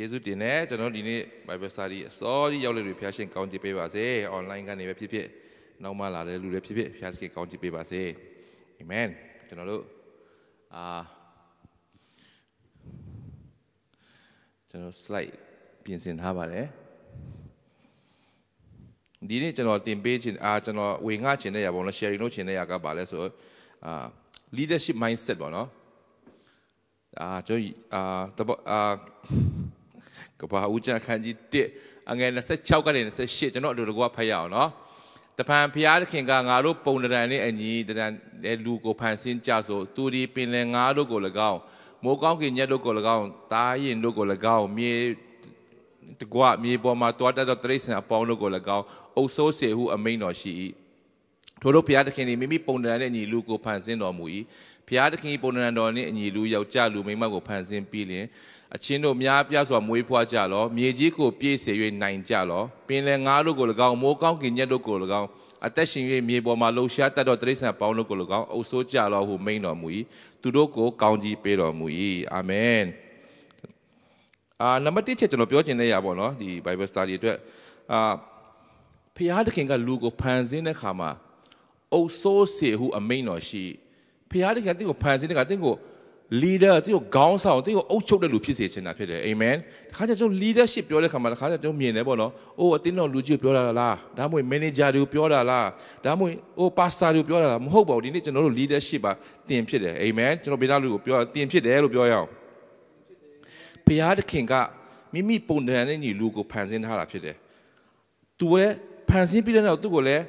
ကျေးဇူးတင်တယ်ကျွန်တော်ဒီနေ့ Bible Study အစောကြီးရောက်လေတွေဖျားရှင်ကောင်းချီးပေးပါစေ online ကနေပဲဖြစ်ဖြစ်နောက်မှလာတဲ့လူတွေဖြစ်ဖြစ်ဖျားရှင်ကောင်းချီးပေးပါစေ Amen ကျွန်တော်တို့အာကျွန်တော် slide ပြင်ဆင်ထားပါတယ်ဒီနေ့ကျွန်တော်တင်ပေးခြင်းအာကျွန်တော်ဝေငှခြင်းတဲ့ရာပေါ့နော် sharing လုပ်ခြင်းတဲ့ရာကပါလဲဆိုတော့အာ leadership mindset ပေါ့နော်အာကျွန်တော်အာအာကဘာဦးကျန်အခန်းကြီး1အငယ်26ကနေ28ကျွန်တော်အလိုတကွာဖတ်ရအောင်နော်တဖန်ဖျားသခင်ကငါတို့ပုံတရံနဲ့အညီတရံလူကိုဖန်ဆင်းကြဆိုသူဒီပင်လယ်ငါတို့ကို၎င်းမိုးကောင်းကင်ညက်တို့ကို၎င်းတားရင်တို့ကို၎င်းမြေတကွာမြေပေါ်မှာတွားတတ်သောတရိษံအပေါင်းတို့ကို၎င်းအုပ်ဆိုးစေဟုအမိန်တော်ရှိ၏ထို့လို့ဘုရားသခင်သည်မိမိပုံတရံနဲ့အညီလူကိုဖန်ဆင်းတော်မူ၏ဘုရားသခင်ပုံတရံတော်နှင့်အညီလူယောက်ျားလူမိန်းမကိုဖန်ဆင်းပြီးလျှင်အချင်းတို့များပြစွာမွေးဖွားကြလောမြေကြီးကိုပြည့်စေ၍နိုင်ကြလောပင်လယ်ငါးတို့ကို၎င်းမိုးကောင်းကင်ညက်တို့ကို၎င်းအသက်ရှင်၍မြေပေါ်မှာလှူရှားတတ်သောတိရစ္ဆာန်ပေါင်းတို့ကို၎င်းအုပ်ဆိုးကြလောဟုမိန်တော်မူ၏သူတို့ကိုကောင်းကြီးပေးတော်မူ၏အာမင်အာနံပါတ်1ချက်ကျွန်တော်ပြောချင်တဲ့နေရာပေါ့နော်ဒီ Bible study အတွက်အာဖျားသခင်ကလူကို ဖန်ဆင်းတဲ့ခါမှာအုပ်ဆိုးစေဟုအမိန်တော်ရှိဖျားသခင်တင့်ကိုဖန်ဆင်းတဲ့ခါတင့်ကို leader သူ့ခေါင်းဆောင်သူ့အုပ်ချုပ်တဲ့လူဖြစ်စေချင်တာဖြစ်တယ်အာမင်တခါကျကျွန်တော် leadership ပြောတဲ့ခါမှာတခါကျကျွန်တော်မြင်တယ်ပေါ့နော်အိုးအတင်းတော်လူကြီးပြောတာလားဒါမှမဟုတ် manager တွေပြောတာလားဒါမှမဟုတ်အိုး pastor တွေပြောတာလားမဟုတ်ပါဘူးဒီနေ့ကျွန်တော်တို့ leadership ပါတင်ဖြစ်တယ်အာမင်ကျွန်တော်ဗေဒလူကိုပြောတင်ဖြစ်တယ်လို့ပြောရအောင်ဘုရားသခင်ကမိမိပုံတန်တဲ့ညီလူကိုဖန်ဆင်းထားတာဖြစ်တယ်သူလည်းဖန်ဆင်းပြီးတဲ့နောက်သူ့ကိုလည်း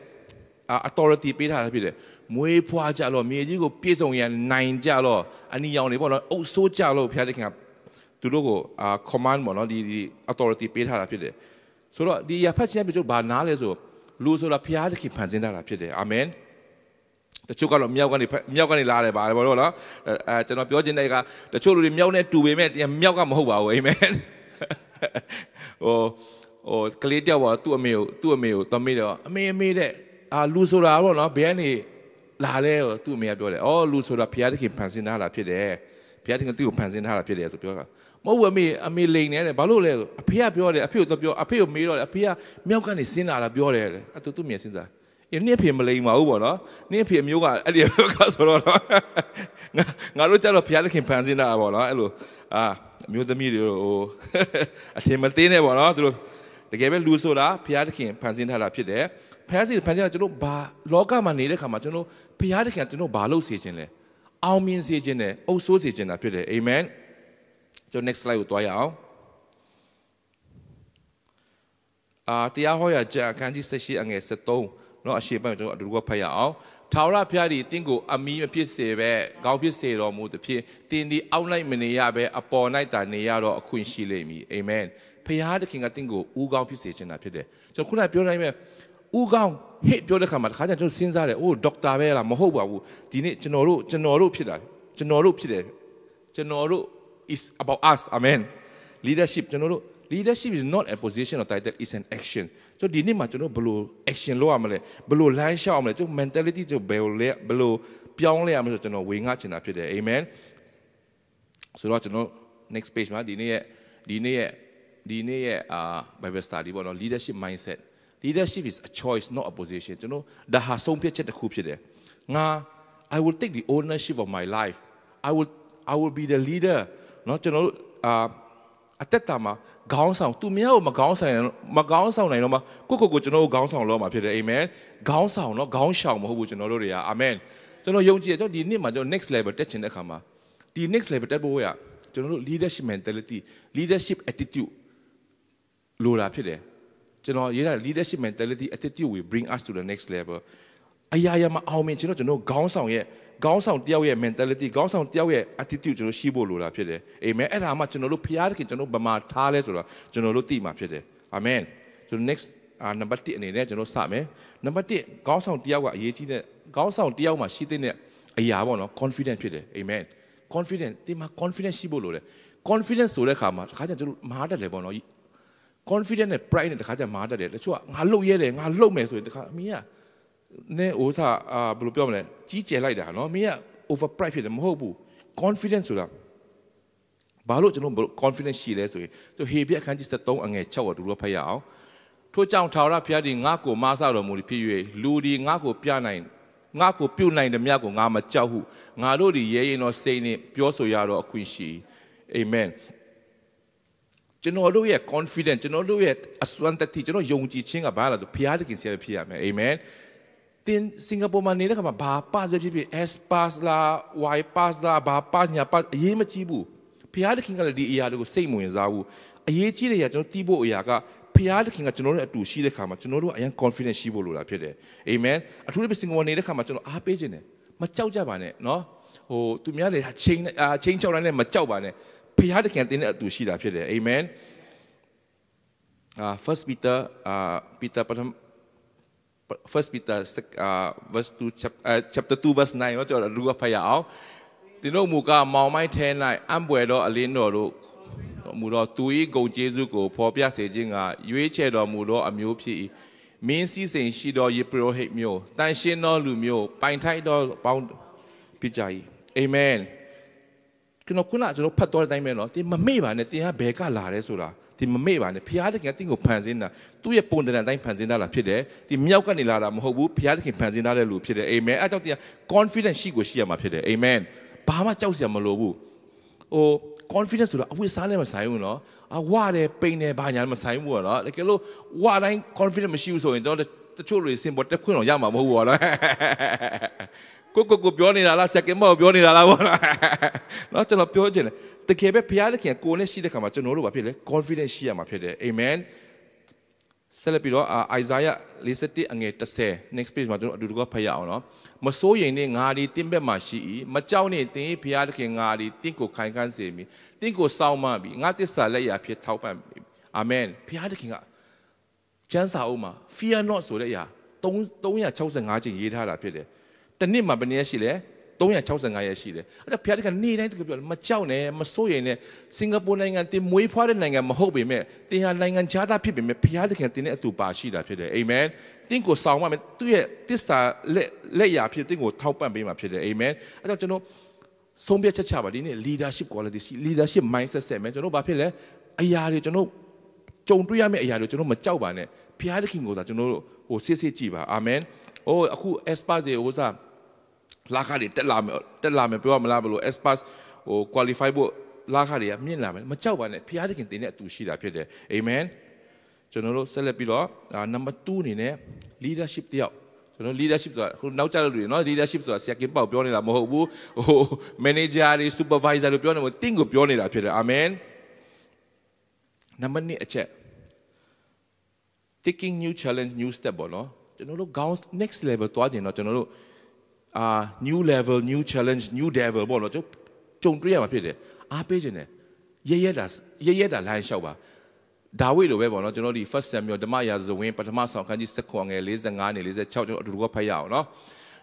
authority ပေးထားတာဖြစ်တယ်မွေးဖွားကြလော့မြေကြီးကိုပြည့်စုံရန်နိုင်ကြလော့အနီရောင်တွေပေါ့နော်အုပ်ဆိုးကြလော့ဘုရားသခင်ကသူတို့ကိုအာ command ပေါ့နော်ဒီဒီ authority ပေးထားတာဖြစ်တယ်ဆိုတော့ဒီရဖတ်ခြင်းပြကျဘာနားလဲဆိုလူဆိုတာဘုရားသခင်ဖန်ဆင်းထားတာဖြစ်တယ်အာမင်တချို့ကတော့မြောက်ကနေမြောက်ကနေလာတယ်ပါတယ်ဘောလို့နော်အဲကျွန်တော်ပြောချင်တဲ့ကတချို့လူတွေမြောက်နဲ့တူပေမဲ့မြောက်ကမဟုတ်ပါဘူးအာမင်ဟိုဟိုကလေးတယောက်ပါသူ့အမေကိုသူ့အမေကိုသမီးတော့အမေအမေတဲ့အာလူဆိုတာပေါ့နော်ဘယ်ကနေလာလဲသူ့အမေကပြောတယ်အော်လူဆိုတာဘုရားသခင်ဖန်ဆင်းထားတာဖြစ်တယ်ဘုရားသခင်သူ့ကိုဖန်ဆင်းထားတာဖြစ်တယ်ဆိုပြောတာမဟုတ်ဘူးအမေအမေလိန်နေတယ်ဘာလို့လဲဆိုအဖေကပြောတယ်အဖေကိုသွားပြောအဖေကိုမေးတော့တယ်အဖေကမြောက်ကနေဆင်းလာတာပြောတယ်အတူသူ့မြင်စဉ်းစားအင်းနင့်ဖေမလိန်ပါဘူးပေါ့နော်နင့်ဖေအမျိုးကအဲ့ဒီဘက်ကဆိုတော့ငါငါတို့ကြတော့ဘုရားသခင်ဖန်ဆင်းတာပေါ့နော်အဲ့လိုအာအမျိုးသမီးတွေဟိုအထင်မသေးနဲ့ပေါ့နော်သူတို့တကယ်ပဲလူဆိုတာဘုရားသခင်ဖန်ဆင်းထားတာဖြစ်တယ်ဖန်ဆင်းဖန်ဆင်းတာကျွန်တော်ဘာလောကမှာနေတဲ့ခါမှာကျွန်တော်ဘုရားသခင်ကျွန်တော်ဘာလုပ်စေခြင်းလဲအောင်မြင်စေခြင်းနဲ့အုပ်ဆိုးစေခြင်းတာဖြစ်တယ်အာမင်ကျွန်တော် next slide ကိုသွားရအောင်အာတရားဟောရာကြာအခန်းကြီး16အငယ်73เนาะအရှိပိုင်းကျွန်တော်အတူတူကဖတ်ရအောင်ထာဝရဘုရားသည်တင့်ကိုအမီးမဖြစ်စေပဲကောင်းဖြစ်စေတော်မူသဖြင့်တင်သည်အောက်လိုက်မနေရပဲအပေါ်၌သာနေရတော့အခွင့်ရှိလိမ့်မည်အာမင်ဘုရားသခင်ကတင့်ကိုဦးကောင်းဖြစ်စေခြင်းတာဖြစ်တယ်ကျွန်တော်ခုနပြောတိုင်းပဲဦးကောင်းဟေ့ပြောတဲ့ခါမှာတခါကျကျွန်တော်စဉ်းစားတယ်အိုးဒေါက်တာပဲလားမဟုတ်ပါဘူးဒီနေ့ကျွန်တော်တို့ကျွန်တော်တို့ဖြစ်တာကျွန်တော်တို့ဖြစ်တယ်ကျွန်တော်တို့ is about us amen leadership ကျွန်တော်တို့ leadership is not a position or title is an action ဆိုဒီနေ့မှာကျွန်တော်ဘယ်လို action လုပ်ရမလဲဘယ်လို line ရှောက်ရမလဲကျွန်တော် mentality ကျွန်တော်ဘယ်လိုလဲဘယ်လိုပြောင်းလဲရမလဲဆိုကျွန်တော်ဝေငှချင်တာဖြစ်တယ် amen ဆိုတော့ကျွန်တော် next page မှာဒီနေ့ရဲ့ဒီနေ့ရဲ့ဒီနေ့ရဲ့အာ Bible study ပေါ့နော် leadership mindset leadership is a choice not a position ကျွန်တော်ဒါဟာဆုံးဖြတ်ချက်တစ်ခုဖြစ်တယ်ငါ I will take the ownership of my life I will I will be the leader เนาะကျွန်တော်တို့အာအသက်တာမှာခေါင်းဆောင်သူများကိုမခေါင်းဆောင်မခေါင်းဆောင်နိုင်တော့မှကိုကိုကိုကျွန်တော်တို့ခေါင်းဆောင်လောက်မှာဖြစ်တယ်အာမင်ခေါင်းဆောင်เนาะခေါင်းဆောင်မဟုတ်ဘူးကျွန်တော်တို့တွေကအာမင်ကျွန်တော်ယုံကြည်တယ်ကျွန်တော်ဒီနှစ်မှာကျွန်တော် next level တက်ချင်တဲ့အခါမှာဒီ next level တက်ဖို့ရကျွန်တော်တို့ leadership mentality leadership attitude လိုတာဖြစ်တယ်ကျွန်တော်ရေးတဲ့ leadership mentality attitude will bring us to the next level အရာရာမအောင်မြင်ကျွန်တော်ကျွန်တော်ခေါင်းဆောင်ရဲ့ခေါင်းဆောင်တယောက်ရဲ့ mentality ခေါင်းဆောင်တယောက်ရဲ့ attitude ကျွန်တော်ရှိဖို့လိုတာဖြစ်တယ်အာမင်အဲ့ဒါမှကျွန်တော်တို့ဖျားသခင်ကျွန်တော်ဗမာထားလဲဆိုတော့ကျွန်တော်တို့သိမှာဖြစ်တယ်အာမင်ကျွန်တော် next အာနံပါတ်1အနေနဲ့ကျွန်တော်စမယ်နံပါတ်1ခေါင်းဆောင်တယောက်ကအရေးကြီးတဲ့ခေါင်းဆောင်တယောက်မှာရှိတဲ့အရာပေါ့နော် confident ဖြစ်တယ်အာမင် confident ဒီမှာ confident ရှိဖို့လိုတယ် confidence ဆိုတဲ့အခါမှာတခါကျကျွန်တော်မားတယ်လေပေါ့နော် confident နဲ့ pride နဲ့တခါကျမားတတ်တယ်တချို့ကငါလှုပ်ရဲတယ်ငါလှုပ်မယ်ဆိုရင်တခါအမေကနဲ့ဥစားအာဘယ်လိုပြောမလဲကြီးကျယ်လိုက်တာနော်မင်းက over pride ဖြစ်တယ်မဟုတ်ဘူး confidence ဆိုတာဘာလို့ကျွန်တော် confidence ရှိလဲဆိုရင်သူဟေပြအခန်းကြီး73အငယ်6ကိုတို့ဖတ်ရအောင်ထို့ကြောင့်ထာဝရဘုရားသည်ငါ့ကိုမဆတော်မူသည်ဖြစ်၍လူသည်ငါ့ကိုပြနိုင်ငါ့ကိုပြုတ်နိုင်သည်မြတ်ကိုငါမကြောက်ဟုငါတို့သည်ရဲရင်တော်စိတ်နှင့်ပြောဆိုရတော့အခွင့်ရှိအာမင်ကျွန်တော်တို့ရဲ့ confidence ကျွန်တော်တို့ရဲ့အစွမ်းတတိကျွန်တော်ယုံကြည်ခြင်းကဘာလဲဆိုဘုရားသခင်ဆရာဖြစ်ရမယ်အာမင်တင်စင်ကာပူမှာနေတဲ့ခါမှာဘာ pass ဖြစ်ဖြစ် S pass လား Y pass လားဘာ pass ညာ pass အရေးမကြီးဘူးဘုရားသခင်ကလည်းဒီအရာတွေကိုစိတ်ဝင်စားဘူးအရေးကြီးတဲ့အရာကျွန်တော်တီးဖို့အရာကဘုရားသခင်ကကျွန်တော်တို့အတူရှိတဲ့ခါမှာကျွန်တော်တို့အရင် confidence ရှိဖို့လိုတာဖြစ်တယ်အာမင်အထူးသဖြင့်စင်ကာပူနေတဲ့ခါမှာကျွန်တော် အားပေးခြင်းတယ်မကြောက်ကြပါနဲ့နော်ဟိုသူများတွေချိန်ချိန်ချောက်တိုင်းလည်းမကြောက်ပါနဲ့ဖခင်တခင်တင်းတဲ့အတူရှိတာဖြစ်တယ်အာမင်အာ first peter အာ peter ပထမ first peter uh, verse 2 chapter, uh, chapter 2 verse 9ကိုကျွန်တော်လူကဖတ်ရအောင်သင်တို့မူကားမောင်မိုက်ထဲ၌အံပွယ်သောအလင်းတော်တို့မူသောသူ၏ဂုဏ်ကျေးဇူးကိုဖော်ပြစေခြင်းကရွေးချယ်တော်မူသောအမျိုးဖြစ်၏မင်းစည်းစိမ်ရှိသောယေပရောဟိတ်မျိုးတန်ရှင်းသောလူမျိုးပိုင်ထိုက်သောပေါင်းဖြစ်ကြ၏အာမင်ကျွန်တော်ခုနကျွန်တော်ဖတ်သွားတဲ့အတိုင်းပဲနော်တင်မမေ့ပါနဲ့တင်ကဘယ်ကလာတယ်ဆိုတာဒီမမေ့ပါနဲ့ဘုရားသခင်ကတင့်ကိုဖန်ဆင်းတာသူ့ရဲ့ပုံတံအတိုင်းဖန်ဆင်းတာလားဖြစ်တယ်ဒီမြောက်ကနေလာတာမဟုတ်ဘူးဘုရားသခင်ဖန်ဆင်းထားတဲ့လူဖြစ်တယ်အာမင်အဲကြောင့်တင်က confidence ရှိကိုရှိရမှာဖြစ်တယ်အာမင်ဘာမှကြောက်စရာမလိုဘူးဟို confidence ဆိုတာအဝိစားနဲ့မဆိုင်ဘူးနော်အဝတယ်ပိန်တယ်ဘာညာမဆိုင်ဘူးနော်တကယ်လို့ဝတိုင်း confidence မရှိဘူးဆိုရင်တော့တချို့တွေစင်ပေါ်တက်ခွင့်တော့ရမှာမဟုတ်ဘူးနော်ကိုကိုကိုပြောနေတာလားစကင်မောပြောနေတာလားဘောလားနော်ကျွန်တော်ပြောချင်တယ်တကယ်ပဲဘုရားသခင်ကိုနဲ့ရှိတဲ့ခါမှာကျွန်တော်တို့ဘာဖြစ်လဲ confidence ရှိရမှာဖြစ်တယ် amen ဆက်လက်ပြီးတော့အာအိုင်ဇာယ51အငယ်30 next page မှာကျွန်တော်အတူတူကဖတ်ရအောင်နော်မစိုးရိမ်နဲ့ငါဒီတင်းဘက်မှာရှိ၏မကြောက်နဲ့တင်းဘုရားသခင်ငါဒီတင့်ကိုခိုင်ခန့်စေမည်တင့်ကိုစောင့်မပြီငါတစ္ဆာလက်ရာဖြစ်ထောက်ပံ့ပြီအာမင်ဘုရားသခင်ကကျမ်းစာအုပ်မှာ fear not ဆိုတဲ့အရာ365ကျင့်ရေးထားတာဖြစ်တယ်တနှစ်မှာဘယ်နည်းရှိလဲ365ရက်ရှိတယ်အဲ့ဒါဘုရားတခင်နေ့တိုင်းသူကပြောတယ်မကြောက်နဲ့မစိုးရိမ်နဲ့စင်ကာပူနိုင်ငံတင်မွေးဖွားတဲ့နိုင်ငံမဟုတ်ပေမဲ့တင်ဟာနိုင်ငံခြားသားဖြစ်ပေမဲ့ဘုရားတခင်တင်တဲ့အတူပါရှိတာဖြစ်တယ်အာမင်တင့်ကိုဆောင်မှမယ်သူ့ရဲ့တစ္ဆာလက်လက်ရာဖြစ်တင့်ကိုထောက်ပံ့ပေးမှာဖြစ်တယ်အာမင်အဲ့တော့ကျွန်တော်ဆုံးဖြတ်ချက်ချပါဒီနေ့ leadership quality leadership mindset ဆက်မယ်ကျွန်တော်ဘာဖြစ်လဲအရာတွေကျွန်တော်ကြုံတွေ့ရမယ့်အရာတွေကျွန်တော်မကြောက်ပါနဲ့ဘုရားသခင်ကိုသာကျွန်တော်တို့ဟိုစစ်စစ်ကြည့်ပါအာမင်။အိုးအခု Espas တွေဥစားလာခတွေတက်လာမယ်တက်လာမယ်ပြောရမလားဘလို့ express ဟို qualify ဖို့လာခတွေကမြင့်လာမယ်မကြောက်ပါနဲ့ဖျားသခင်တင်တဲ့အတူရှိတာဖြစ်တယ်အာမင်ကျွန်တော်တို့ဆက်လက်ပြီးတော့နံပါတ်2အနေနဲ့ leadership တယောက်ကျွန်တော် leadership ဆိုတာခုနောက်ကျတဲ့လူတွေနော် leadership ဆိုတာဆရာကင်းပေါက်ပြောနေတာမဟုတ်ဘူးဟို manager တွေ supervisor တွေပြောနေမှာတင့်ကိုပြောနေတာဖြစ်တယ်အာမင်နံပါတ်2အချက် taking new challenge new step ပေါ့နော်ကျွန်တော်တို့ goals next level သွားကျင်တော့ကျွန်တော်တို့အာ new level new challenge new devil ပေါ့နော်ကြုံတွေ့ရမှာဖြစ်တယ်အားပေးခြင်းတယ်ရဲရဲတာရဲရဲတာလိုင်းလျှောက်ပါဒါဝိဒ်လိုပဲပေါ့နော်ကျွန်တော်ဒီ first Samuel ဓမ္မရာဇဝင်ပထမဆောင်ခန်းကြီး7ခွန်ငယ်55နဲ့56ကျွန်တော်အတူတူဖတ်ရအောင်နော်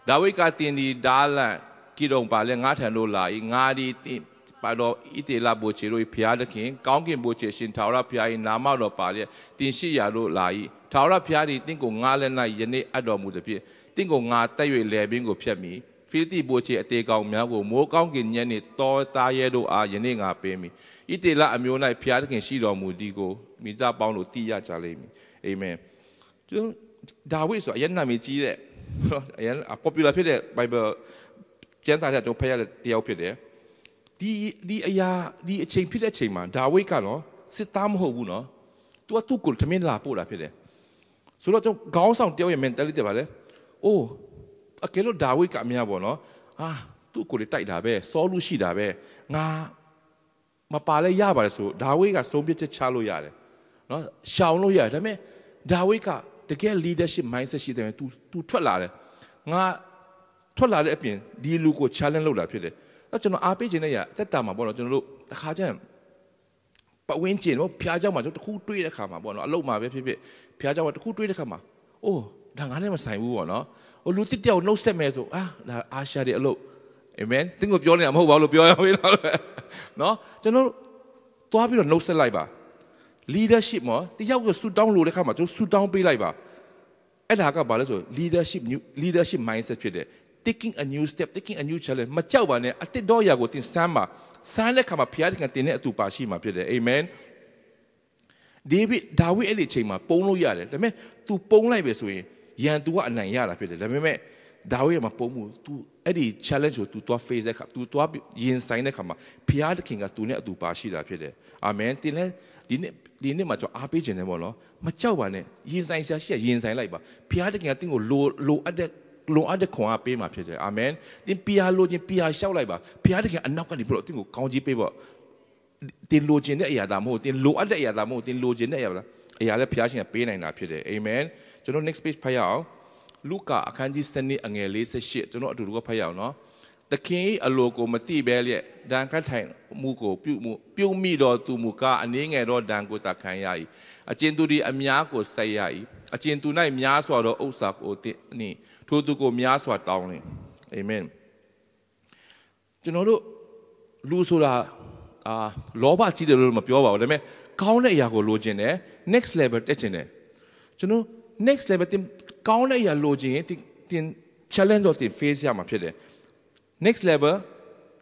ဒါဝိဒ်ကတင်ဒီဒါလန်ကိရုံပါလဲငါထံလို့လာဤငါဒီတင်ပါတော့ဣတေလဘိုချေတို့ဘုရားသခင်ကောင်းကင်ဘိုချေရှင်ထာဝရဘုရား၏နာမတော်ပါလျက်တင်ရှိရာတို့လာ၏ထာဝရဘုရားသည်တင့်ကိုငါးလက်၌ယနေ့အပ်တော်မူသည်ဖြင့်တင့်ကိုငါတက်၍လေပင်ကိုဖြတ်မိဖိလိတိပိုချေအသေးကောင်များကိုမိုးကောင်းကင်ညက်နှင့်တောသားရဲတို့အားယနေ့ငါပေးမိဣတေလအမျိုး၌ဖျားသခင်ရှိတော်မူသည်ကိုမိသားပေါင်းတို့သိရကြလိမ့်မည်အာမင်ကျွန်တော်ဒါဝိဆိုအရင်နာမည်ကြီးတဲ့အရင် popular ဖြစ်တဲ့ Bible ကျမ်းစာထဲကျွန်တော်ဖတ်ရတဲ့တယောက်ဖြစ်တယ်ဒီဒီအရာဒီအချိန်ဖြစ်တဲ့အချိန်မှာဒါဝိကတော့စစ်သားမဟုတ်ဘူးနော် तू ကသူ့ကိုတမင်လာပို့တာဖြစ်တယ်ဆိုတော့ကျွန်တော်ခေါင်းဆောင်တယောက်ရဲ့ mentality ပါလေအိုးအကယ်လို့ဒါဝိဒ်ကအမြပေါ့နော်ဟာသူ့ကိုယ်လေးတိုက်တာပဲစောလို့ရှိတာပဲငါမပါလဲရပါတယ်ဆိုဒါဝိဒ်ကဆုံးဖြတ်ချက်ချလို့ရတယ်နော်ရှောင်လို့ရတယ်ဒါပေမဲ့ဒါဝိဒ်ကတကယ် leadership mindset ရှိတယ်သူသူထွက်လာတယ်ငါထွက်လာတဲ့အပြင်ဒီလူကို challenge လုပ်လာဖြစ်တယ်အဲ့ကျွန်တော်အားပေးခြင်းနဲ့ရအသက်တာမှာပေါ့နော်ကျွန်တော်တို့တခါကျရင်ပတ်ဝန်းကျင်ပေါ့ဖျားเจ้าမှာကျွန်တော်တခုတွေးတဲ့ခါမှာပေါ့နော်အလုပ်မှာပဲဖြစ်ဖြစ်ဖျားเจ้าမှာတခုတွေးတဲ့ခါမှာအိုးဒါငါနဲ့မဆိုင်ဘူးပေါ့နော်ဟိုလူတစ်တယောက်နှုတ်ဆက်မယ်ဆိုအာဒါအာရှာတွေအလုပ်အာမင်သင်ကိုပြောနေတာမဟုတ်ပါဘူးလို့ပြောရမေးတော့နော်ကျွန်တော်သွားပြီးတော့နှုတ်ဆက်လိုက်ပါ leadership မှာတယောက်ကိုဆူတောင်းလို့တဲ့ခါမှာကျွန်တော်ဆူတောင်းပေးလိုက်ပါအဲ့ဒါကဘာလဲဆို leadership new leadership mindset ဖြစ်တယ် taking a new step taking a new challenge မကြောက်ပါနဲ့အတစ်တော့ရာကိုသင်စမ်းပါစမ်းတဲ့ခါမှာဖခင်ကတင်တဲ့အတူပါရှိမှာဖြစ်တယ်အာမင်ဒေးဗစ်ဒါဝိအဲ့ဒီအချိန်မှာပုံလို့ရတယ်ဒါပေမဲ့ तू ပုံလိုက်ပဲဆိုရင်ရန် तू ကအနိုင်ရတာဖြစ်တယ်ဒါပေမဲ့ဒါဝိရမပုံမှု तू အဲ့ဒီ challenge ကို तू သွား face တဲ့ခါ तू သွားရင်ဆိုင်တဲ့ခါမှာဖျားတခင်က तू နဲ့အတူပါရှိတာဖြစ်တယ်အာမင်တင်လဲဒီနေ့ဒီနေ့မှာကျွန်တော်အားပေးခြင်းတယ်ပေါ့နော်မကြောက်ပါနဲ့ရင်ဆိုင်ဆရာရှိရရင်ဆိုင်လိုက်ပါဖျားတခင်ကတင့်ကိုလိုလိုအပ်တဲ့လုံအပ်တဲ့ခွန်အားပေးမှာဖြစ်တယ်အာမင်တင်ပြာလိုခြင်းပြာလျှောက်လိုက်ပါဖျားတခင်အနောက်ကနေပြီးတော့တင့်ကိုကောင်းကြီးပေးပေါ့တင်လိုခြင်းတဲ့အရာဒါမဟုတ်တင်လိုအပ်တဲ့အရာဒါမဟုတ်တင်လိုခြင်းတဲ့အရာလားအရာလည်းဖျားရှင်ကပေးနိုင်တာဖြစ်တယ်အာမင်ကျွန်တော် next page ဖတ်ရအောင်လူကာအခန်းကြီး7အငယ်48ကျွန်တော်အတူတူကဖတ်ရအောင်နော်သခင်၏အလိုကိုမသိဘဲလျက်ဒဏ်ခတ်ထိုင်မှုကိုပြုမှုပြုမိတော်သူမူကားအနည်းငယ်တော့ဒဏ်ကိုတခံရ၏အကျဉ်သူသည်အများကိုဆက်ရ၏အကျဉ်သူ၌များစွာသောဥစ္စာကိုတင်နှင့်ထိုသူကိုများစွာတောင်းလင်အာမင်ကျွန်တော်တို့လူဆိုတာအာလောဘကြီးတယ်လို့မပြောပါဘူးဒါပေမဲ့ကောင်းတဲ့အရာကိုလိုချင်တယ် next level တက်ချင်တယ်ကျွန်တော် next level တင်ကောင်းတဲ့အရာလိုချင်ရင်တင် challenge တော့တင် face ရမှာဖြစ်တယ် next level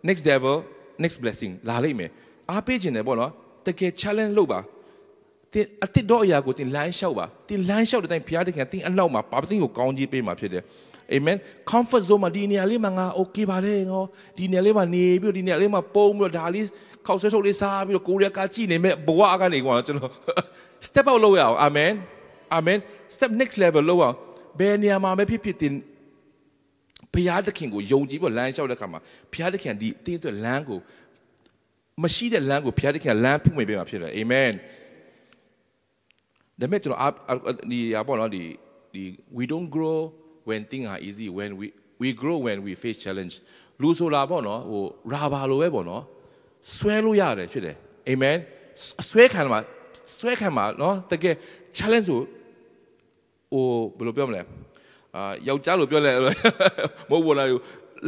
next level next blessing လာလိမ့်မယ်အားပေးခြင်းတယ်ပေါ့နော်တကယ် challenge လုပ်ပါတင်အတစ်တော့အရာကိုတင်လမ်းလျှောက်ပါတင်လမ်းလျှောက်တဲ့အတိုင်းဘုရားသခင်တင်အနောက်မှာဘာပသိကိုကောင်းကြီးပေးမှာဖြစ်တယ်အာမင် comfort zone မှာဒီနေရာလေးမှာငါ okay ပါတယ်ငေါဒီနေရာလေးမှာနေပြီးဒီနေရာလေးမှာပုံပြီးတော့ဒါလေးခောက်ဆွဲထုတ်လေးစားပြီးတော့ကိုရီးယားကကြည်နေမဲ့ဘဝကနေကွာကျွန်တော် step out လုပ်ရအောင်အာမင်အာမင် step next level လောက်အောင်ဘယ်နေရာမှာပဲဖြစ်ဖြစ်တင်ဘုရားသခင်ကိုယုံကြည်ပြီးလမ်းလျှောက်တဲ့အခါမှာဘုရားသခင်ဒီတင်းအတွက်လမ်းကိုမရှိတဲ့လမ်းကိုဘုရားသခင်လမ်းဖွင့်ပေးမှာဖြစ်တယ်အာမင်ဒါမဲ့ကျွန်တော်ဒီရပါတော့ဒီဒီ we don't grow when things are easy when we we grow when we face challenge လူဆိုတာပေါ့နော်ဟိုရာဘာလိုပဲပေါ့နော်ဆွဲလို့ရတယ်ဖြစ်တယ်အာမင်ဆွဲခံမှာဆွဲခံမှာနော်တကယ် challenge ကိုဟိုဘယ်လိုပြောမလဲအာယောက်ျားလို့ပြောလဲမဟုတ်ဘူးလား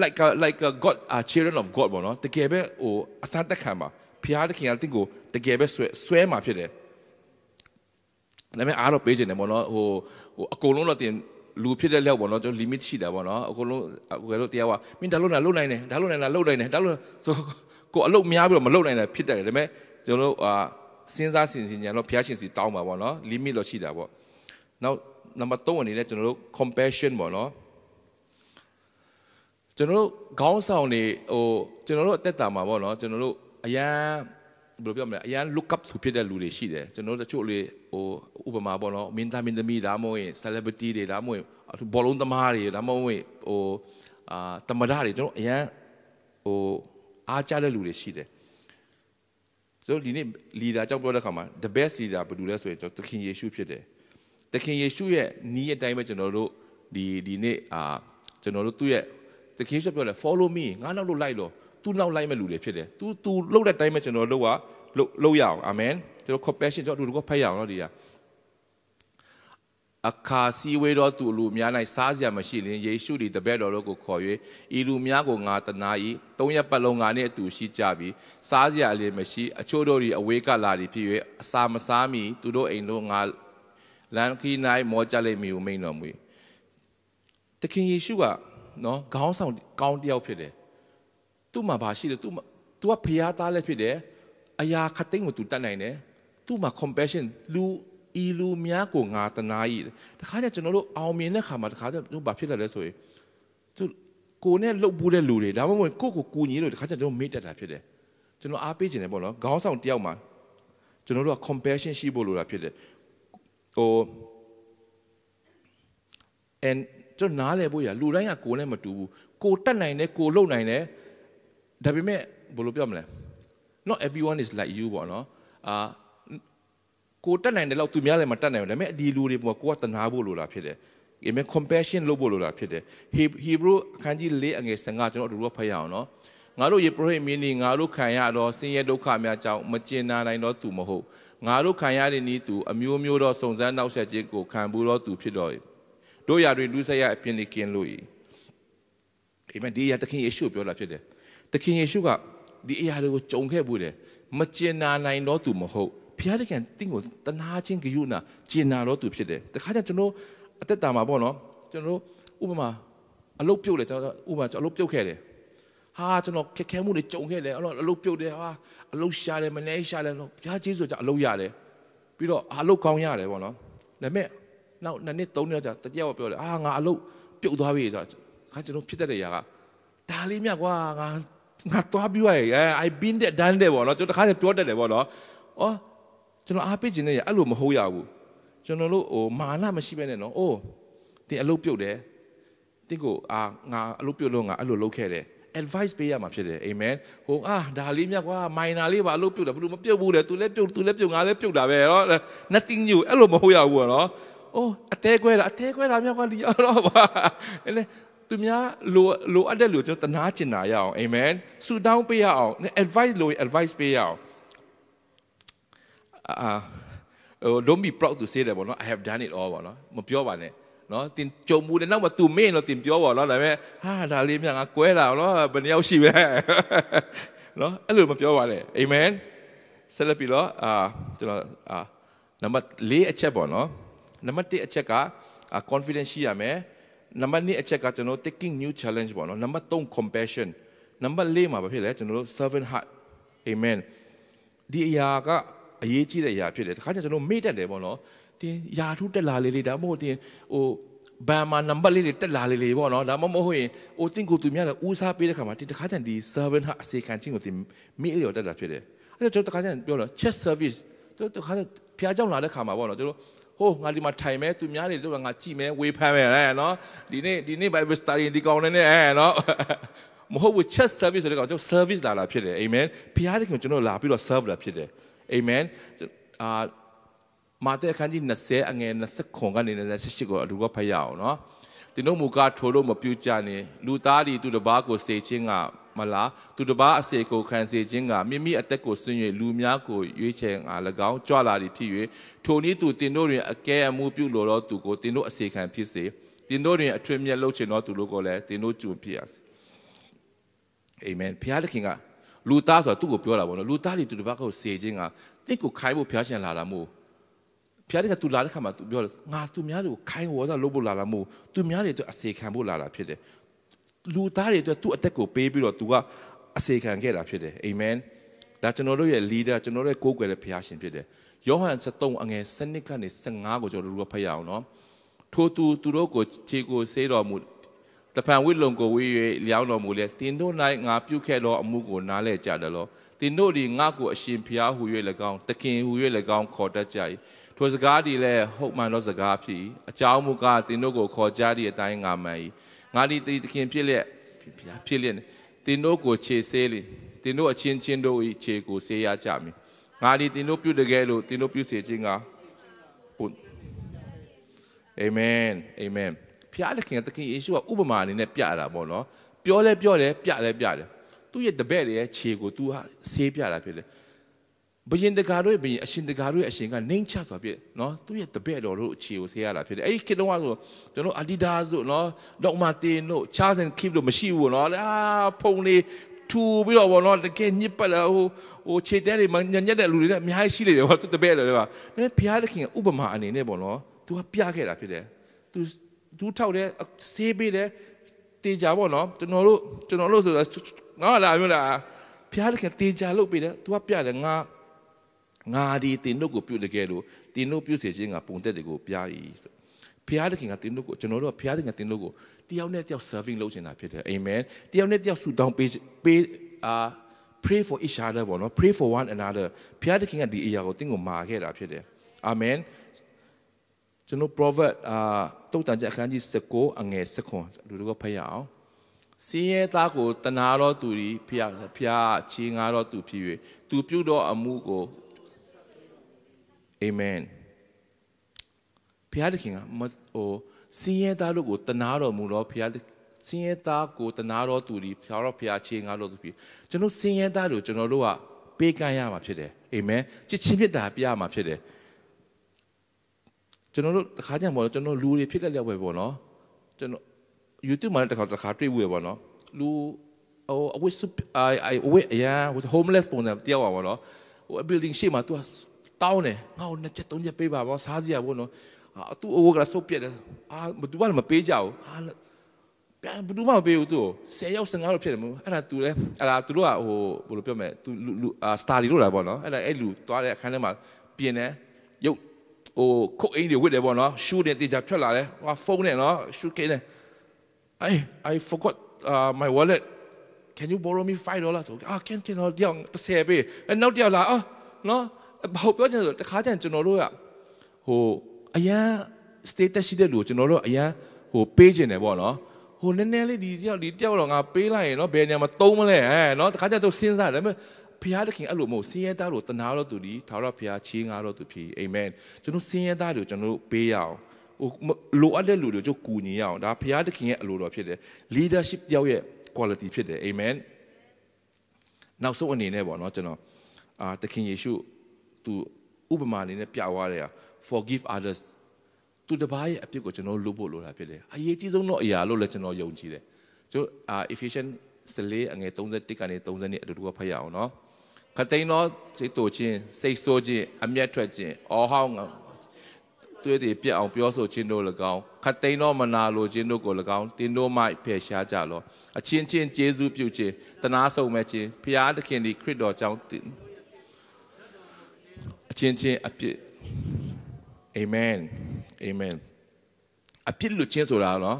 like a, like a god are children of god ဘောနော် တကယ်ပဲဟိုအစားတက်ခံပါဖျားတခင်ကတင့်ကိုတကယ်ပဲဆွဲဆွဲมาဖြစ်တယ်ဒါပေမဲ့အားတော့ပေးခြင်းတယ်ဘောနော်ဟိုဟိုအကုန်လုံးတော့တင်လူဖြစ်တဲ့လောက်ပေါ့နော်ကျွန်တော် limit ရှိတယ်ပေါ့နော်အခုလုံးအခုကတော့တရားကမင်းဒါလုံးလားလုံးနိုင်တယ်ဒါလုံးနိုင်လားလုံးနိုင်တယ်ဒါလုံးဆိုကိုအလုပ်များပြီးတော့မလုံးနိုင်တာဖြစ်တတ်တယ်ဒါပေမဲ့ကျွန်တော်တို့အာစဉ်းစားစဉ်စဉ်ညာတော့ဘုရားရှင်စီတောင်းပါပေါ့နော် limit တော့ရှိတာပေါ့နောက်နံပါတ်3အနေနဲ့ကျွန်တော်တို့ compassion ပေါ့နော်ကျွန်တော်တို့ခေါင်းဆောင်တွေဟိုကျွန်တော်တို့အသက်တာမှာပေါ့နော်ကျွန်တော်တို့အရန်ဘယ်လိုပြောမလဲအရန် look up သူဖြစ်တဲ့လူတွေရှိတယ်ကျွန်တော်တို့တချို့လေဟိုဥပမာပေါ့နော်မင်းသားမင်းသမီးဒါမှမဟုတ် celebrity တွေဒါမှမဟုတ်ဘောလုံးသမားတွေဒါမှမဟုတ်ဟိုအာတမဒတွေကျွန်တော်အရန်ဟိုအားကျတဲ့လူတွေရှိတယ်ဆိုတော့ဒီနေ့ leader ကြောင့်ပြောတဲ့ခါမှာ the best leader ဘယ်သူလဲဆိုရင်ကျွန်တော်သခင်ယေရှုဖြစ်တယ်သခင်ယေရှုရဲ့နီးအတိုင်းပဲကျွန်တော်တို့ဒီဒီနေ့အာကျွန်တော်တို့သူ့ရဲ့သခင်ယေရှုပြောလဲ follow me ငါနောက်လို့လိုက်လို့သူ့နောက်လိုက်မဲ့လူတွေဖြစ်တယ် तू तू လှုပ်တဲ့အတိုင်းပဲကျွန်တော်တို့ကလှုပ်လှုပ်ရအောင်အာမင်ကျွန်တော် compassion ကျွန်တော်တို့ကဖတ်ရအောင်နော်ဒီကအခါစည်းဝေးတော်သူလူများ၌စားစရာမရှိလင်ယေရှုသည်တပည့်တော်တို့ကိုခေါ်၍ဤလူများကိုငါတနာ၏သုံးရက်ပတ်လုံးငါနှင့်အတူရှိကြပြီစားစရာအလျင်မရှိအချို့တို့သည်အဝေးကလာသည်ဖြစ်၍အစာမစားမီသူတို့အိမ်တို့ငါလန်ခီနိုင်မောကြလိမ့်မည်ဟုမိန့်တော်မူ၏သခင်ယေရှုကနော်ခေါင်းဆောင်ကောင်းတယောက်ဖြစ်တယ်သူ့မှာဘာရှိလဲသူ့မှာ तू ကဖျားသားလည်းဖြစ်တယ်အရာခသိန်းကို तू တတ်နိုင်တယ်သူ့မှာ compassion လူဤလူများကိုငါတနာ၏တခါကျကျွန်တော်တို့အောင်မြင်တဲ့ခါမှာတခါကျတို့ဘာဖြစ်လာလဲဆိုရင်သူကိုနဲ့လှုပ်ဘူးတဲ့လူတွေဒါမှမဟုတ်ကိုကိုကူညီလို့တခါကျကျွန်တော်မေ့တတ်တာဖြစ်တယ်ကျွန်တော်အားပေးခြင်းနဲ့ပေါ့နော်ခေါင်းဆောင်တယောက်မှာကျွန်တော်တို့က compassion ရှိဖို့လိုတာဖြစ်တယ်ဟို and ကျွန်တော်နားလည်ဖို့ရလူတိုင်းကကိုယ်နဲ့မတူဘူးကိုတတ်နိုင်တယ်ကိုလုံနိုင်တယ်ဒါပေမဲ့ဘယ်လိုပြောမလဲ not everyone is like you ပေါ့နော်အာကိုတတ်နိုင်တယ်လို့သူများလည်းမတတ်နိုင်ဘူးဒါပေမဲ့ဒီလူတွေပေါ်ကိုကတနာဖို့လိုလားဖြစ်တယ်အမေ compassion လုပ်ဖို့လိုတာဖြစ်တယ် Hebrew အခန်းကြီး၄အငယ်15ကျွန်တော်တို့ကဖတ်ရအောင်နော်ငါတို့ယေဘုဟိမင်းနေငါတို့ခံရတော့ဆင်းရဲဒုက္ခများကြောင့်မကျင်နာနိုင်တော့သူမဟုတ်ငါတို့ခံရတဲ့ဤသူအမျိုးမျိုးသောစုံစမ်းနောက်ဆက်ခြင်းကိုခံဘူးသောသူဖြစ်တော်၏တို့ရာတွင်လူဆက်ရအပြင်းလေးကင်းလို့၏အာမင်ဒီရသခင်ယေရှုပြောတာဖြစ်တယ်သခင်ယေရှုကဒီအရာတွေကိုကြုံခဲ့ဘူးတယ်မကျင်နာနိုင်တော့သူမဟုတ်ဘုရားသခင်တင့်ကိုတနာချင်းဂရုဏာကျင်နာတော့သူဖြစ်တယ်တခါကျကျွန်တော်အသက်တာမှာပေါ့နော်ကျွန်တော်ဥပမာအလုတ်ပြုတ်လေကျွန်တော်ဥပမာကျွန်တော်အလုတ်ပြုတ်ခဲ့တယ်ဟာကျွန်တော်ခက်ခဲမှုတွေကြုံခဲ့တယ်အဲ့တော့အလုပ်ပြုတ်တယ်ဟာအလုပ်ရှာတယ်မနေရှာတယ်လို့ဘုရားကြီးဆိုကြအလုပ်ရတယ်ပြီးတော့အလုပ်ကောင်းရတယ်ပေါ့နော်ဒါပေမဲ့နောက်နှစ်နှစ်သုံးနှစ်ကြာတကြက်ကပြောတယ်အာငါအလုပ်ပြုတ်သွားပြီဆိုတော့ခါကျွန်တော်ဖြစ်တတ်တဲ့ຢာကဒါလေးမြတ်ကွာငါငါသွားပြီးွားရယ် I been there done there ပေါ့နော်ကျွန်တော်တခါကျပြောတတ်တယ်ပေါ့နော်အော်ကျွန်တော်အားပေးခြင်းနဲ့အဲ့လိုမဟုတ်ရဘူးကျွန်တော်တို့ဟိုမာနမရှိပဲနဲ့နော်အိုးတင်အလုပ်ပြုတ်တယ်တင့်ကိုအာငါအလုပ်ပြုတ်လို့ငါအဲ့လိုလုပ်ခဲ့တယ် advice ပေးရမှာဖြစ်တယ်အာမင်ဟိုအာဒါလေးမြတ်ကွာ minor လေးပါအလုပ်ပြုတ်တယ်ဘယ်လိုမပြုတ်ဘူးလေ तू လည်းပြုတ် तू လည်းပြုတ်ငါလည်းပြုတ်တာပဲနော် nothing new အဲ့လိုမဟုတ်ရဘူးကောနော်အိုးအသေးခွဲတာအသေးခွဲတာမြတ်ကွာဒီရတော့ပါအဲ့လေသူများလိုလိုအပ်တဲ့လူကျွန်တော်တနာကျင်တာရအောင်အာမင်ဆူတောင်းပေးရအောင် advice လို advice ပေးရအောင်အာ don't be proud to say that ဘောနော် i have done it all ဘောနော်မပြောပါနဲ့နော်တင်ကြုံမှုတယ်နောက်မှ तू မေ့တော့တင်ပြောပါတော့ဒါပေမဲ့ဟာဒါလေးမြန်ငါကွဲတာတော့ဘယ်နှယောက်ရှိပဲနော်အဲ့လိုမပြောပါနဲ့အာမင်ဆက်လက်ပြီးတော့အာကျွန်တော်အာနံပါတ်၄အချက်ပေါ့နော်နံပါတ်၁အချက်က confidence ရှိရမယ်နံပါတ်2အချက်ကကျွန်တော် taking new challenge ပေါ့နော်နံပါတ်3 compassion နံပါတ်4မှာဘာဖြစ်လဲကျွန်တော်တို့ servant heart amen ဒီအရာကအရေးကြီးတဲ့အရာဖြစ်တယ်တခါကျကျွန်တော်မေ့တတ်တယ်ပေါ့နော်တင်းယာထုတက်လာလေးလေးဒါမဟုတ်တင်းဟိုဘန်မှာနံပါတ်လေးတွေတက်လာလေးလေးပေါ့နော်ဒါမှမဟုတ်ရင်ဟိုတင်းကိုသူများလည်းဦးစားပေးတဲ့ခါမှာတင်းတခါတန်ဒီ servant ဟာအစီခံခြင်းကိုတင်းမိအဲ့ရောတက်လာဖြစ်တယ်အဲ့တော့ကျွန်တော်တခါတန်ပြောတော့ chess service တို့တခါတန်ဖျားကြောင်လာတဲ့ခါမှာပေါ့နော်တို့ဟိုးငါဒီမှာထိုင်မယ်သူများတွေတို့ကငါကြည့်မယ်ဝေဖန်မယ်ဟဲ့နော်ဒီနေ့ဒီနေ့ Bible study ဒီကောင်နဲ့ဟဲ့နော်မဟုတ်ဘူး church service ဆိုတဲ့ကောင်ကျွန်တော် service လာလာဖြစ်တယ်အာမင်ဘုရားသခင်ကျွန်တော်လာပြီးတော့ serve လာဖြစ်တယ်အာမင်အာမာတဲ့အခန်းကြီး20အငယ်29ကနေ28ကိုအလူကဖတ်ရအောင်နော်ဒီနှုတ်မူကားထိုးလို့မပြုတ်ကြနဲ့လူသားတွေသူတစ်ပါးကိုစေခြင်းကမလားသူတစ်ပါးအစေကိုခံစေခြင်းကမိမိအသက်ကိုဆွံ့၍လူများကိုရွေးချယ်ငါ၎င်းကြွလာသည်ဖြစ်၍ထိုနည်းသူတင်တို့တွင်အကဲအမှုပြုလိုသောသူကိုတင်တို့အစေခံဖြစ်စေတင်တို့တွင်အထွေမြတ်လှုပ်ချင်သောသူတို့ကိုလည်းတင်တို့ကျုံဖြစ်ရစေအာမင်ဘုရားသခင်ကလူသားဆိုတာသူ့ကိုပြောတာပေါ့နော်လူသားတွေသူတစ်ပါးကိုစေခြင်းကတင့်ကိုခိုင်းဖို့ဘုရားရှင်လာတာမို့ဖျားတကသူလာတဲ့ခါမှာသူပြောတယ်ငါသူများတွေကိုခိုင်းဝေါ်စားလုပ်ဖို့လာတာမဟုတ်သူများတွေအတွက်အစေခံဖို့လာတာဖြစ်တယ်လူသားတွေအတွက်သူ့အသက်ကိုပေးပြီးတော့သူကအစေခံခဲ့တာဖြစ်တယ်အာမင်ဒါကျွန်တော်တို့ရဲ့ leader ကျွန်တော်တို့ရဲ့ကိုးကွယ်တဲ့ဖျားရှင်ဖြစ်တယ်ယောဟန်73အငယ်7ကနေ15ကိုကျွန်တော်တို့ဖတ်ရအောင်နော်ထိုသူသူတို့ကိုခြေကိုဆေးတော်မူတပံဝိလုံကိုဝေး၍လျောင်းတော်မူလဲတင်တို့၌ငါပြုခဲ့သောအမှုကိုနားလဲကြတယ်လို့တင်တို့ဒီငါ့ကိုအရှင်ဖျားဟူ၍၎င်းတခင်ဟူ၍၎င်းခေါ်တတ်ကြ၏ထိုစကားဒီလည်းဟုတ်မှန်သောစကားဖြစ်အကြောင်းမူကားတင်တို့ကိုခေါ်ကြသည့်အတိုင်းငါမှန်၏ငါဒီတည်သခင်ဖြစ်လျက်ဖြစ်လျက်တင်တို့ကိုခြေဆေးလေတင်တို့အချင်းချင်းတို့၏ခြေကိုဆေးရကြမည်ငါဒီတင်တို့ပြုတကယ်လို့တင်တို့ပြုစေခြင်းကပုန်အာမင်အာမင်ဖျားသခင်သခင်ယေရှုကဥပမာအနေနဲ့ပြတာပေါ့နော်ပြောလဲပြောလဲပြလဲပြတယ်သူ့ရဲ့တပည့်တွေရဲ့ခြေကို तू ဟာဆေးပြတာဖြစ်တယ်ဘယင်တကာတို့ရဲ့ဘယင်အရှင်တကာတို့ရဲ့အရှင်ကနှိမ်ချစွာပြည့်နော်သူ့ရဲ့တပည့်တော်တို့အခြေကိုဆေးရတာဖြစ်တယ်အဲ့ဒီခေတ်တုန်းကဆိုကျွန်တော်အာဒီဒါဆိုနော်ဒေါက်မာတင်တို့ချားစန်ခိပတို့မရှိဘူးနော်အာဖုန်လေးထူပြီးတော့ဗောနော်တကယ်ညစ်ပတ်လာဟိုဟိုခြေတဲတွေမညက်တဲ့လူတွေလည်းအများကြီးရှိနေတယ်ဗောသူတပည့်တော်တွေကနည်းဘုရားသခင်ဥပမာအနေနဲ့ဗောနော်သူကပြခဲ့တာဖြစ်တယ်သူသူထောက်တယ်ဆေးပေးတယ်တေချာဗောနော်ကျွန်တော်တို့ကျွန်တော်တို့ဆိုတော့နော်လာမျိုးလားဘုရားသခင်တေချာလုပ်ပေးတယ်သူကပြတယ်ငါငါဒီတင်တို့ကိုပြုတ်တကယ်လို့တင်တို့ပြုတ်စေခြင်းကပုံသက်တွေကိုပြား၏ဆိုဘုရားသခင်ကတင်တို့ကိုကျွန်တော်တို့ကဘုရားသခင်ကတင်တို့ကိုတယောက်နဲ့တယောက် serving လုပ်နေတာဖြစ်တယ်အာမင်တယောက်နဲ့တယောက်ဆူတောင်းပေးပေးအာ pray for each other ပေါ့နော် pray for one another ဘုရားသခင်ကဒီအရာကိုတင်းကိုမာခဲ့တာဖြစ်တယ်အာမင်ကျွန်တော် proverb အာတုတ်တန်ချက်အခန်းကြီး19အငယ်19လူတို့ကဖတ်ရအောင်စင်းရဲသားကိုတနာတော်သူသည်ဖျားဖျားချီငါတော်သူဖြစ်၍သူပြုတော်အမှုကိုအာမင်ဘုရားသခင်ကဟိုစင်းရဲသားတို့ကိုတနာတော်မူသောဘုရားစင်းရဲသားကိုတနာတော်သူဒီဘုရားတော်ဘုရားချင်းငါလို့သူပြီကျွန်တော်စင်းရဲသားတို့ကျွန်တော်တို့ကပေးကမ်းရမှာဖြစ်တယ်အာမင်ချစ်ချင်းဖြစ်တာပြရမှာဖြစ်တယ်ကျွန်တော်တို့တခါကြံပေါ့ကျွန်တော်လူတွေဖြစ်တဲ့လက်ပဲပေါ့နော်ကျွန်တော် YouTube မှာလည်းတခါတခါတွေ့ဘူးရပေါ့နော်လူဟိုအဝိစု I I ဝိအရာ was homeless ပုံစံတယောက်ပါပေါ့နော်ဟို building ရှေ့မှာသူကတောင်းတယ်ငါ့ကိုနှစ်ချက်သုံးချက်ပေးပါဘောစားစရာဘောနော်အတူအဝကဆုတ်ပြက်တယ်အာဘသူမှမပေးကြဘူးအာပြန်ဘသူမှမပေးဘူးသူ10ရောက်15လောက်ဖြစ်တယ်မို့အဲ့ဒါ तू လဲအဲ့ဒါ तू တို့ကဟိုဘယ်လိုပြောမလဲ तू လူအာစတာလီလို့လာပေါ့နော်အဲ့ဒါအဲ့လူသွားတဲ့အခန်းထဲမှာပြင်တယ်ရုပ်ဟိုခုတ်အိမ်တွေဝစ်တယ်ပေါ့နော်ရှူတယ်တေချာဖြတ်လာတယ်ဟိုဖုန်းနဲ့နော်ရှူကိနဲ့ I I forgot uh my wallet can you borrow me 5 dollars ဆိုအာ can can တော့တစ်ဆယ်ပေးအဲ့နောက်တစ်ယောက်လာအော်နော်ဟုတ်ပြောချင်ဆိုတခါကျရင်ကျွန်တော်တို့ကဟိုအရန် status ရှိတဲ့လူကိုကျွန်တော်တို့အရန်ဟိုပေးချင်တယ်ပေါ့နော်ဟိုနည်းနည်းလေးဒီတယောက်ဒီတယောက်တော့ငါပေးလိုက်ရင်နော်ဘယ်နေရာမှာသုံးမလဲဟဲ့နော်တခါကျတော့စဉ်းစားတယ်ဘုရားသခင်အဲ့လိုမဟုတ်စင်ရဲသားတို့တနာတော့သူဒီထာဝရဘုရားချီးငါတော့သူဖြစ်အာမင်ကျွန်တော်စင်ရဲသားတို့ကျွန်တော်ပေးရအောင်ဟိုလိုအပ်တဲ့လူတွေကိုကျွန်တော်ကူညီရအောင်ဒါဘုရားသခင်ရဲ့အလိုတော်ဖြစ်တယ် leadership တယောက်ရဲ့ quality ဖြစ်တယ်အာမင်နောက်ဆုံးအနေနဲ့ပေါ့နော်ကျွန်တော်အာသခင်ယေရှုသူဥပမာအနေနဲ့ပြသွားတယ်ဟာ forgive others သူတပားရဲ့အပြစ်ကိုကျွန်တော်လုပ်ဖို့လိုတာဖြစ်တယ်အရေးကြီးဆုံးတော့အရာလို့လည်းကျွန်တော်ယုံကြည်တယ်ကျွန်တော်အာ efficient စလေးအငယ်31ကနေ30နှစ်အတူတူဖတ်ရအောင်နော်ခတိန်သောစိတ်တူခြင်းစိတ်ဆိုးခြင်းအမျက်ထွက်ခြင်းအော်ဟောင်းသွေးတွေပြက်အောင်ပြောဆိုခြင်းတို့၎င်းခတိန်သောမနာလိုခြင်းတို့ကို၎င်းတင်းတို့မှဖယ်ရှားကြလောအချင်းချင်းကျေးဇူးပြုခြင်းတနာဆုံမဲ့ခြင်းဖျားသခင်သည်ခရစ်တော်ကြောင့်ချင်းချင်းအပြစ်အာမင်အာမင်အပြစ်လွတ်ခြင်းဆိုတာနော်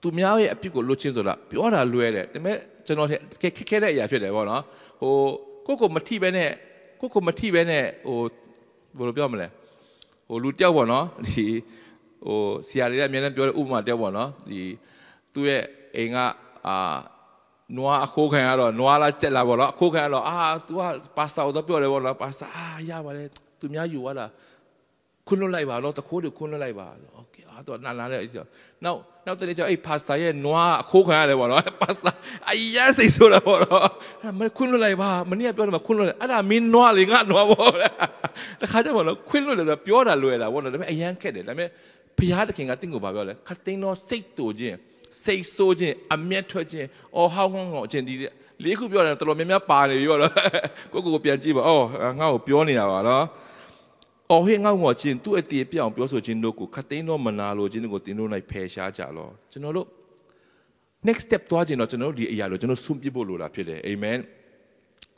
သူများရဲ့အပြစ်ကိုလွတ်ခြင်းဆိုတာပြောတာလွဲတယ်ဒါပေမဲ့ကျွန်တော်ခက်ခဲတဲ့အရာဖြစ်တယ်ပေါ့နော်ဟိုကိုကိုမထိပဲနဲ့ကိုကိုမထိပဲနဲ့ဟိုဘယ်လိုပြောမလဲဟိုလူတယောက်ပေါ့နော်ဒီဟိုဆရာတွေကအများနဲ့ပြောတဲ့ဥပမာတယောက်ပေါ့နော်ဒီသူ့ရဲ့အိမ်ကအာနွားအခိုးခံရတော့နွားလားကြက်လားပေါ့နော်အခိုးခံရတော့အာ तू ကပါစတာတော့ပြောတယ်ပေါ့နော်ပါစတာအာရပါလေသူများယူသွားတာခွန်းလွတ်လိုက်ပါတော့တခိုးတွေခွန်းလွတ်လိုက်ပါတော့โอเคအာတော့နာလာတဲ့အဲ့ဒါနောက်နောက်တနေ့ကျအဲ့ပါစတာရဲ့နွားအခိုးခံရတယ်ပေါ့နော်ပါစတာအယမ်းစိတ်ဆိုးတာပေါ့နော်အဲ့မခွန်းလွတ်လိုက်ပါမနေ့ကပြောတယ်မခွန်းလွတ်လိုက်အဲ့ဒါမင်းနွားလေငါနွားပေါ့တခါကျပေါ့နော်ခွန်းလွတ်တယ်ဆိုပြောတာလွယ်တာပေါ့နော်ဒါပေမဲ့အယမ်းခက်တယ်ဒါပေမဲ့ဘုရားသခင်ကတင့်ကိုပြောလဲခတ်သိန်းသောစိတ်တူခြင်းစိတ်ဆိုးခြင်းအမျက်ထွက်ခြင်းအော်ဟောင်းဟောင်းကောင်အခြင်းဒီလေးခုပြောတယ်တော်တော်များများပါနေပြီပေါ့နော်ကိုကိုကိုပြန်ကြည့်ပါအော်ငါ့ကိုပြောနေတာပါနော်အော်ဟေ့ငေါ့မော်ချင်းသူ့အတေပြအောင်ပြောဆိုခြင်းတို့ကိုခတ်သိမ်းတော့မနာလိုခြင်းတို့ကိုတင်းတို့၌ဖယ်ရှားကြလောကျွန်တော်တို့ next step သွားခြင်းတော့ကျွန်တော်တို့ဒီအရာလို့ကျွန်တော်ဆုံးပြဖို့လိုတာဖြစ်တယ်အာမင်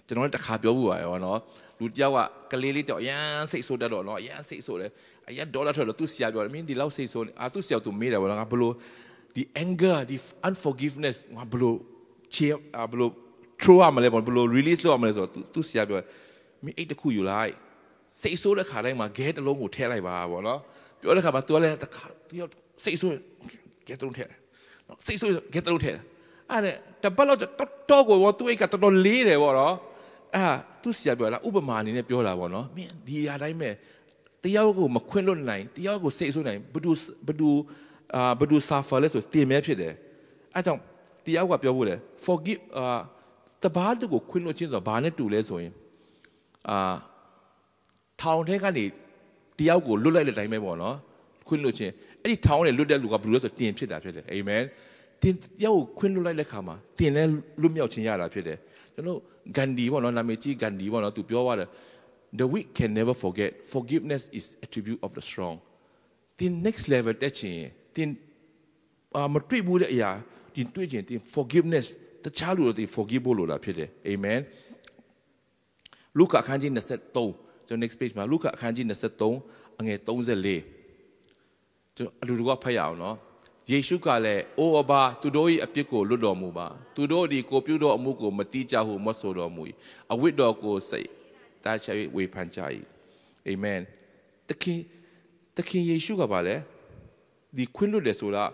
ကျွန်တော်လည်းတစ်ခါပြောဖို့ပါရောနော်လူတယောက်ကကလေးလေးတော့အရန်စိတ်ဆိုးတတ်တော့နော်အရန်စိတ်ဆိုးတယ်အရန်ဒေါ်လာထွက်လို့သူ့ဆရာပြောတယ်မင်းဒီလောက်စိတ်ဆိုးနေအာသူ့ဆရာသူမေးတယ်ဗောနော်ငါဘလို့ဒီ anger ဒီ unforgiveness ငါဘလို့ချေဘလို့ throw ရမလဲဘလို့ release လုပ်ရမလဲဆိုတော့သူဆရာပြောမင်းအိတ်တစ်ခုယူလိုက်စိတ်ဆိုးတဲ့ခါတိုင်းမှာ gas တစ်လုံးကိုထည့်လိုက်ပါဗောနော်ပြောတဲ့ခါမှာ तू လည်းတစ်ခါ तू ရစိတ်ဆိုး gas တစ်လုံးထည့်တယ်နော်စိတ်ဆိုး gas တစ်လုံးထည့်တယ်အဲ့ဒါတပတ်လောက်တော့တော်ကိုသူအိတ်ကတော်တော်လေးတယ်ဗောနော်အာသူဆရာပြောတာဥပမာအနေနဲ့ပြောတာဗောနော်မင်းဒီအတိုင်းပဲတယောက်ကိုမခွင့်လွတ်နိုင်တယောက်ကိုစိတ်ဆိုးနိုင်ဘသူဘသူအာဘယ်သူ suffer လဲဆိုတင်မဲဖြစ်တယ်အဲကြောင့်တရားကပြောဖို့လေ forgive အာတဘာတူကိုခွင့်လွှတ်ခြင်းဆိုတာဘာနဲ့တူလဲဆိုရင်အာထောင်ထဲကနေတယောက်ကိုလွတ်လိုက်တဲ့အတိုင်းပဲပေါ့နော်ခွင့်လွှတ်ခြင်းအဲ့ဒီထောင်ထဲလွတ်တဲ့လူကဘယ်လိုလဲဆိုတင်ဖြစ်တာဖြစ်တယ်အာမင်တင်ယောက်ကိုခွင့်လွတ်လိုက်တဲ့ခါမှာတင်လဲလွတ်မြောက်ခြင်းရတာဖြစ်တယ်ကျွန်တော်ဂန္ဒီပေါ့နော်နာမည်ကြီးဂန္ဒီပေါ့နော်သူပြောသွားတယ် the weak can never forget forgiveness is attribute of the strong the next level တက်ချင်ရင်တင်အာမတွေ့ဘူးတဲ့အရာတင်တွေ့ခြင်းတင် forgiveness တခြားလူတွေ forgive ဖို့လိုတာဖြစ်တယ်အာမင်လုကာအခန်းကြီး23ကျွန်တော် next page မှာလုကာအခန်းကြီး23အငယ်34ကျွန်တော်အလူတကွဖတ်ရအောင်နော်ယေရှုကလည်းအိုအဘာသူတို့၏အပြစ်ကိုလွတ်တော်မူပါသူတို့သည်ကိုပြုတော်အမှုကိုမတိကြဟုမဆိုတော်မူ၏အဝိတော်ကိုစိတ်တားချ၍ဝေဖန်ကြ၏အာမင်တခင်တခင်ယေရှုကပါလဲဒီခွင့်လွတ်တယ်ဆိုတာ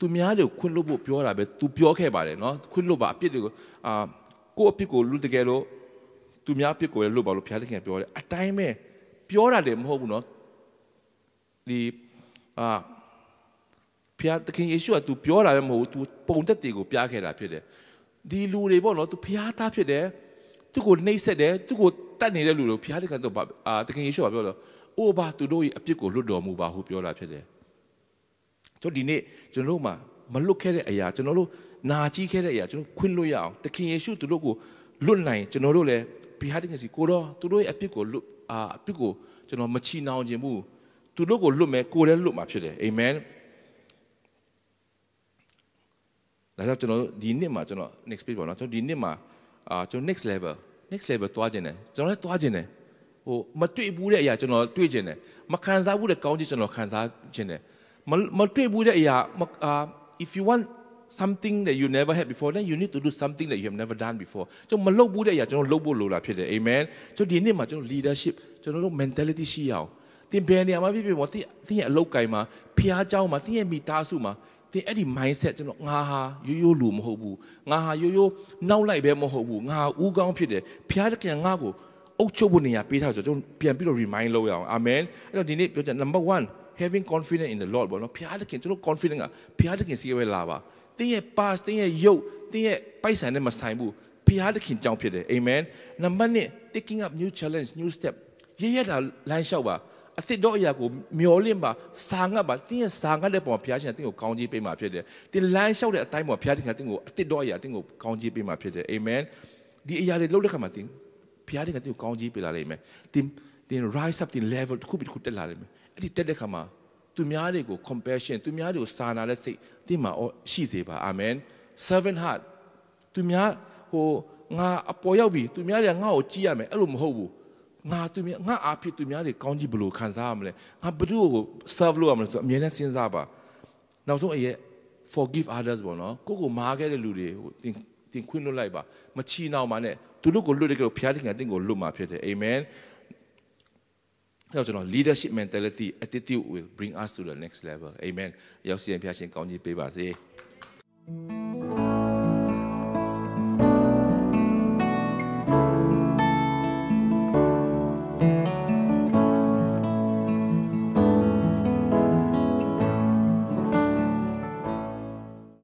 သူများတွေကိုခွင့်လွတ်ဖို့ပြောတာပဲသူ ပြောခဲ့ပါတယ်နော်ခွင့်လွတ်ပါအပြစ်တွေကိုအာကိုယ့်အပြစ်ကိုလူတကယ်လို့သူများအပြစ်ကိုလည်းလွတ်ပါလို့ဘုရားသခင်ပြောတယ်အတိုင်းပဲပြောတာလည်းမဟုတ်ဘူးနော်ဒီအာဘုရားသခင်ယေရှုက तू ပြောတာလည်းမဟုတ်ဘူး तू ပုံသက်တွေကိုပြခဲ့တာဖြစ်တယ်ဒီလူတွေပေါ့နော် तू ဘုရားသားဖြစ်တယ်သူ့ကိုနှိပ်စက်တယ်သူ့ကိုတတ်နေတဲ့လူတွေဘုရားသခင်တို့အာသခင်ယေရှုကပြောတော့အိုးပါသူတို့ရဲ့အပြစ်ကိုလွတ်တော်မူပါဟုပြောတာဖြစ်တယ်ဆိုဒီနေ့ကျွန်တော်တို့မှာမလွတ်ခဲ့တဲ့အရာကျွန်တော်တို့နာကြီးခဲ့တဲ့အရာကျွန်တော်ခွင့်လွတ်ရအောင်သခင်ယေရှုသူတို့ကိုလွတ်နိုင်ကျွန်တော်တို့လည်းဘီဟာတင်းစီကိုတော့သူတို့ရဲ့အပြစ်ကိုလွတ်အာအပြစ်ကိုကျွန်တော်မချီနှောင်ခြင်းဘူးသူတို့ကိုလွတ်မယ်ကိုယ်လည်းလွတ်မှာဖြစ်တယ်အာမင်ဒါကြောင့်ကျွန်တော်ဒီနှစ်မှာကျွန်တော် next page ပေါ့နော်ကျွန်တော်ဒီနှစ်မှာအာကျွန်တော် next level next level သွားခြင်းတယ်ကျွန်တော်လည်းသွားခြင်းတယ်ဟိုမတွေ့ဘူးတဲ့အရာကျွန်တော်တွေ့ခြင်းတယ်မခံစားဘူးတဲ့ကောင်းကြီးကျွန်တော်ခံစားခြင်းတယ်မတွေ့ဘူးတဲ့အရာ if you want something that you never had before then you need to do something that you have never done before ကျွန်တော်မလုပ်ဘူးတဲ့အရာကျွန်တော်လုပ်ဖို့လိုလာဖြစ်တယ် amen ကျွန်တော်ဒီနေ့မှာကျွန်တော် leadership ကျွန်တော်တို့ mentality ရှိရအောင်သင်ဘယ်နေရာမှာဖြစ်ဖြစ်ပေါ့သင်သင်ရဲ့အလုပ်ကိုင်မှာဖျားเจ้าမှာသင်ရဲ့မိသားစုမှာသင်အဲ့ဒီ mindset ကျွန်တော်ငါဟာရိုးရိုးလူမဟုတ်ဘူးငါဟာရိုးရိုးနောက်လိုက်ပဲမဟုတ်ဘူးငါဦးကောင်းဖြစ်တယ်ဖျားတကယ်ငါ့ကိုအုပ်ချုပ်ဖို့နေရာပေးထားဆိုကျွန်တော်ပြန်ပြီးတော့ remind လုပ်ရအောင် amen အဲ့တော့ဒီနေ့ပြောချင် number 1 having confidence in the Lord ဘောနော်ဘုရားသခင်ကျွန်တော် confidence ကဘုရားသခင်စီးရဲလာပါတင်းရဲ့ past တင်းရဲ့ရုပ်တင်းရဲ့ပိုက်ဆံနဲ့မဆိုင်ဘူးဘုရားသခင်ကြောင့်ဖြစ်တယ် amen နံပါတ်1 taking up new challenge new step ရရတာလမ်းလျှောက်ပါအစ်စ်တော့အရာကိုမျောလင့်ပါစာငတ်ပါတင်းရဲ့စာငတ်တဲ့ပုံမှာဘုရားရှင်တင်းကိုကောင်းကြီးပေးမှာဖြစ်တယ်တင်းလမ်းလျှောက်တဲ့အတိုင်းမှာဘုရားသခင်တင်းကိုအစ်စ်တော့အရာတင်းကိုကောင်းကြီးပေးမှာဖြစ်တယ်အာမင်ဒီအရာတွေလုပ်တဲ့ခါမှာတင်းဘုရားသခင်တင်းကိုကောင်းကြီးပေးလာလိမ့်မယ်တင်းသင် rise up ဒီ level တစ်ခုပြီးတစ်ခုတက်လာတယ်မယ်အဲ့ဒီတက်တဲ့ခါမှာသူများတွေကို compassion သူများတွေကိုစာနာတဲ့စိတ်သင်မှာရှိစေပါအာမင် servant heart သူများဟိုငါအပေါ်ရောက်ပြီသူများတွေကငါ့ကိုကြည့်ရမယ်အဲ့လိုမဟုတ်ဘူးငါသူများငါအားဖြင့်သူများတွေကောင်းကြီးဘယ်လိုခံစားရမလဲငါဘယ်သူ့ကို serve လုပ်ရမလဲဆိုအမြဲတမ်းစဉ်းစားပါနောက်ဆုံးအရေး forgive others ပေါ့နော်ကိုကိုမားခဲ့တဲ့လူတွေကိုတင်တင်ခွင့်လွတ်လိုက်ပါမချီနှောင်ပါနဲ့သူတို့ကိုလွတ်တယ်ကြလို့ဘုရားသခင်ကတင့်ကိုလွတ်မှာဖြစ်တယ်အာမင်要知道 leadership mentality attitude will bring us to the next level. Amen. 要先不要先搞你背吧，这。